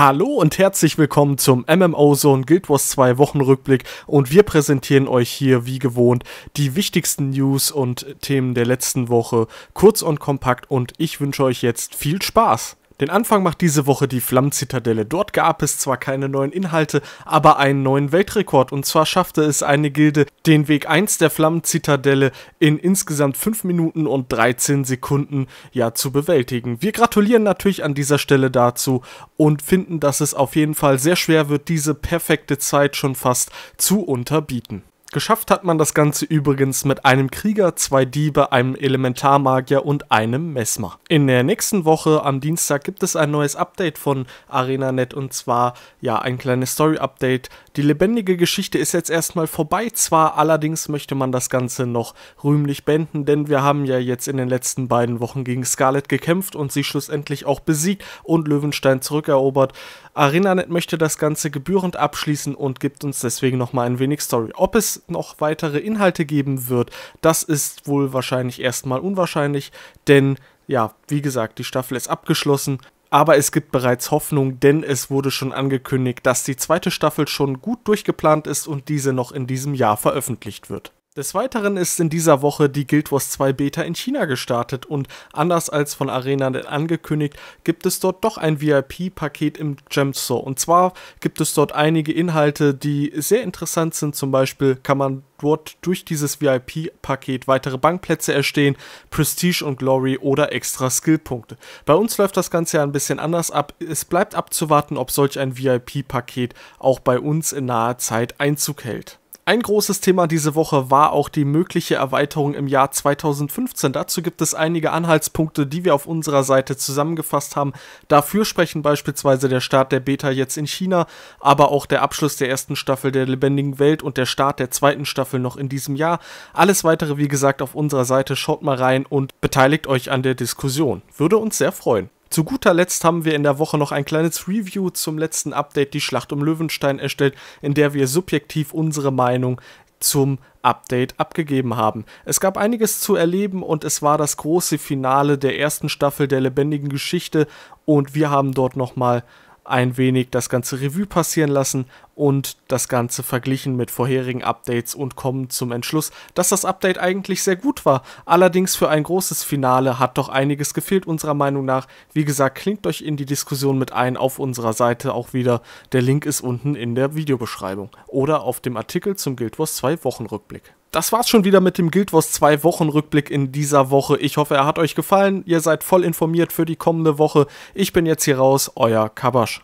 Hallo und herzlich willkommen zum MMO Zone Guild Wars 2 Wochenrückblick und wir präsentieren euch hier wie gewohnt die wichtigsten News und Themen der letzten Woche kurz und kompakt und ich wünsche euch jetzt viel Spaß. Den Anfang macht diese Woche die Flammzitadelle. Dort gab es zwar keine neuen Inhalte, aber einen neuen Weltrekord. Und zwar schaffte es eine Gilde, den Weg 1 der Flammenzitadelle in insgesamt 5 Minuten und 13 Sekunden ja zu bewältigen. Wir gratulieren natürlich an dieser Stelle dazu und finden, dass es auf jeden Fall sehr schwer wird, diese perfekte Zeit schon fast zu unterbieten. Geschafft hat man das Ganze übrigens mit einem Krieger, zwei Diebe, einem Elementarmagier und einem Messmer. In der nächsten Woche am Dienstag gibt es ein neues Update von ArenaNet und zwar ja ein kleines Story-Update. Die lebendige Geschichte ist jetzt erstmal vorbei, zwar allerdings möchte man das Ganze noch rühmlich beenden, denn wir haben ja jetzt in den letzten beiden Wochen gegen Scarlet gekämpft und sie schlussendlich auch besiegt und Löwenstein zurückerobert. Arinanet möchte das Ganze gebührend abschließen und gibt uns deswegen nochmal ein wenig Story. Ob es noch weitere Inhalte geben wird, das ist wohl wahrscheinlich erstmal unwahrscheinlich, denn ja, wie gesagt, die Staffel ist abgeschlossen. Aber es gibt bereits Hoffnung, denn es wurde schon angekündigt, dass die zweite Staffel schon gut durchgeplant ist und diese noch in diesem Jahr veröffentlicht wird. Des Weiteren ist in dieser Woche die Guild Wars 2 Beta in China gestartet und anders als von Arena angekündigt, gibt es dort doch ein VIP-Paket im Gem Store. Und zwar gibt es dort einige Inhalte, die sehr interessant sind. Zum Beispiel kann man dort durch dieses VIP-Paket weitere Bankplätze erstehen, Prestige und Glory oder extra Skillpunkte. Bei uns läuft das Ganze ja ein bisschen anders ab. Es bleibt abzuwarten, ob solch ein VIP-Paket auch bei uns in naher Zeit Einzug hält. Ein großes Thema diese Woche war auch die mögliche Erweiterung im Jahr 2015. Dazu gibt es einige Anhaltspunkte, die wir auf unserer Seite zusammengefasst haben. Dafür sprechen beispielsweise der Start der Beta jetzt in China, aber auch der Abschluss der ersten Staffel der lebendigen Welt und der Start der zweiten Staffel noch in diesem Jahr. Alles weitere, wie gesagt, auf unserer Seite. Schaut mal rein und beteiligt euch an der Diskussion. Würde uns sehr freuen. Zu guter Letzt haben wir in der Woche noch ein kleines Review zum letzten Update, die Schlacht um Löwenstein, erstellt, in der wir subjektiv unsere Meinung zum Update abgegeben haben. Es gab einiges zu erleben und es war das große Finale der ersten Staffel der lebendigen Geschichte und wir haben dort nochmal ein wenig das ganze Revue passieren lassen und das Ganze verglichen mit vorherigen Updates und kommen zum Entschluss, dass das Update eigentlich sehr gut war. Allerdings für ein großes Finale hat doch einiges gefehlt unserer Meinung nach. Wie gesagt, klingt euch in die Diskussion mit ein auf unserer Seite auch wieder. Der Link ist unten in der Videobeschreibung oder auf dem Artikel zum Guild Wars 2 Wochenrückblick. Das war's schon wieder mit dem Guild Wars 2 Wochenrückblick in dieser Woche. Ich hoffe, er hat euch gefallen. Ihr seid voll informiert für die kommende Woche. Ich bin jetzt hier raus, euer Kabasch.